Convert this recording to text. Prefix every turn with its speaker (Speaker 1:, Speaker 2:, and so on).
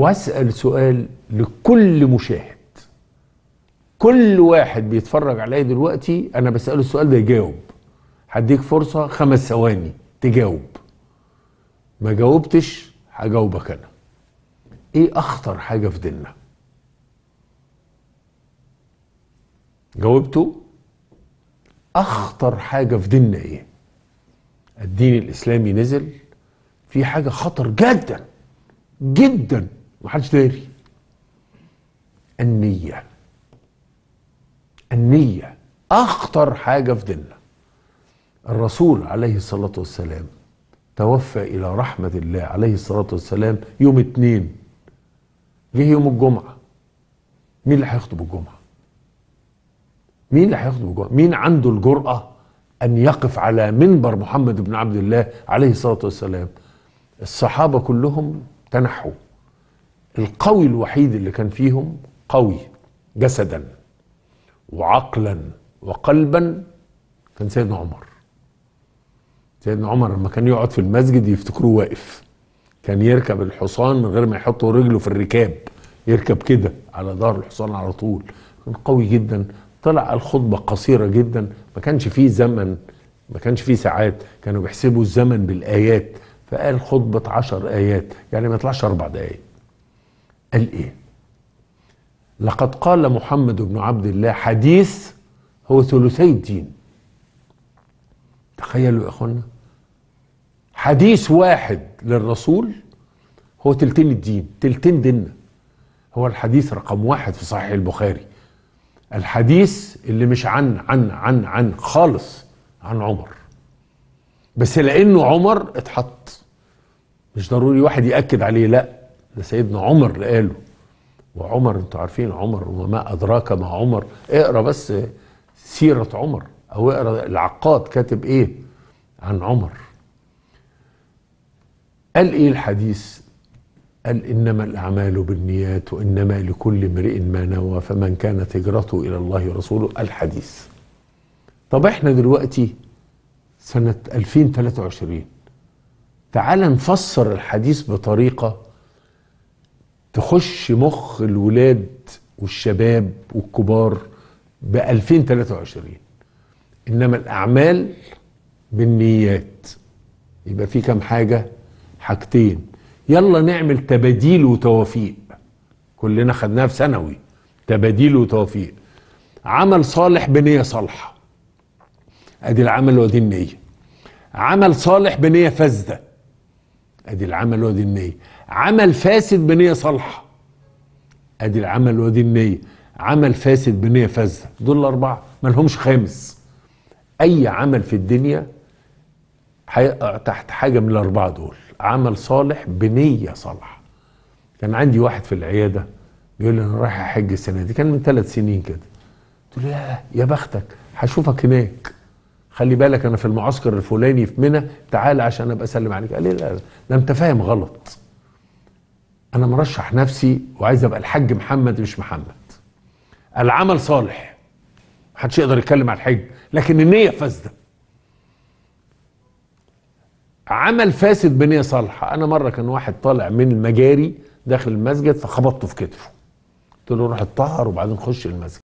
Speaker 1: واسال سؤال لكل مشاهد كل واحد بيتفرج عليا دلوقتي انا بساله السؤال ده يجاوب هديك فرصه خمس ثواني تجاوب ما جاوبتش هجاوبك انا ايه اخطر حاجه في ديننا جاوبته اخطر حاجه في ديننا ايه الدين الاسلامي نزل في حاجه خطر جدا جدا محدش داري النية النية أخطر حاجة في ديننا الرسول عليه الصلاة والسلام توفى إلى رحمة الله عليه الصلاة والسلام يوم اتنين جه يوم الجمعة مين اللي هيخطب الجمعة مين اللي هيخطب الجمعة مين عنده الجرأة أن يقف على منبر محمد بن عبد الله عليه الصلاة والسلام الصحابة كلهم تنحوا القوي الوحيد اللي كان فيهم قوي جسدا وعقلا وقلبا كان سيدنا عمر سيدنا عمر لما كان يقعد في المسجد يفتكروه واقف كان يركب الحصان من غير ما يحطوا رجله في الركاب يركب كده على ظهر الحصان على طول كان قوي جدا طلع الخطبه قصيره جدا ما كانش فيه زمن ما كانش فيه ساعات كانوا بيحسبوا الزمن بالايات فقال خطبه عشر ايات يعني ما يطلعش اربع دقائق قال ايه لقد قال محمد بن عبد الله حديث هو ثلثي الدين تخيلوا يا اخوانا حديث واحد للرسول هو تلتين الدين تلتين ديننا هو الحديث رقم واحد في صحيح البخاري الحديث اللي مش عن عن عن عن خالص عن عمر بس لانه عمر اتحط مش ضروري واحد ياكد عليه لا ده سيدنا عمر اللي قاله وعمر انتوا عارفين عمر وما ادراك ما عمر اقرا بس سيره عمر او اقرا العقاد كاتب ايه عن عمر قال ايه الحديث قال انما الاعمال بالنيات وانما لكل امرئ ما نوى فمن كانت هجرته الى الله ورسوله الحديث طب احنا دلوقتي سنه 2023 تعال نفسر الحديث بطريقه تخش مخ الولاد والشباب والكبار ب 2023 انما الاعمال بالنيات يبقى في كام حاجه حاجتين يلا نعمل تباديل وتوافيق كلنا خدناها في ثانوي تباديل وتوافيق عمل صالح بنيه صالحه ادي العمل وادي النيه عمل صالح بنيه فاسده ادي العمل وادي النيه عمل فاسد بنيه صالحه ادي العمل وادي النيه عمل فاسد بنيه فاسده دول الاربعه ما لهمش خامس اي عمل في الدنيا هيقع تحت حاجه من الاربعه دول عمل صالح بنيه صالحه كان عندي واحد في العياده بيقول لي انا رايح احج السنه دي كان من ثلاث سنين كده قلت له يا يا بختك هشوفك هناك خلي بالك انا في المعسكر الفلاني في منى تعال عشان ابقى اسلم عليك قال لي لا ده انت فاهم غلط انا مرشح نفسي وعايز ابقى الحاج محمد مش محمد العمل صالح محدش يقدر يتكلم على الحج لكن النية فاسدة عمل فاسد بنية صالحة أنا مرة كان واحد طالع من المجاري داخل المسجد فخبطته في كتفه قلت له روح اتطهر وبعدين خش المسجد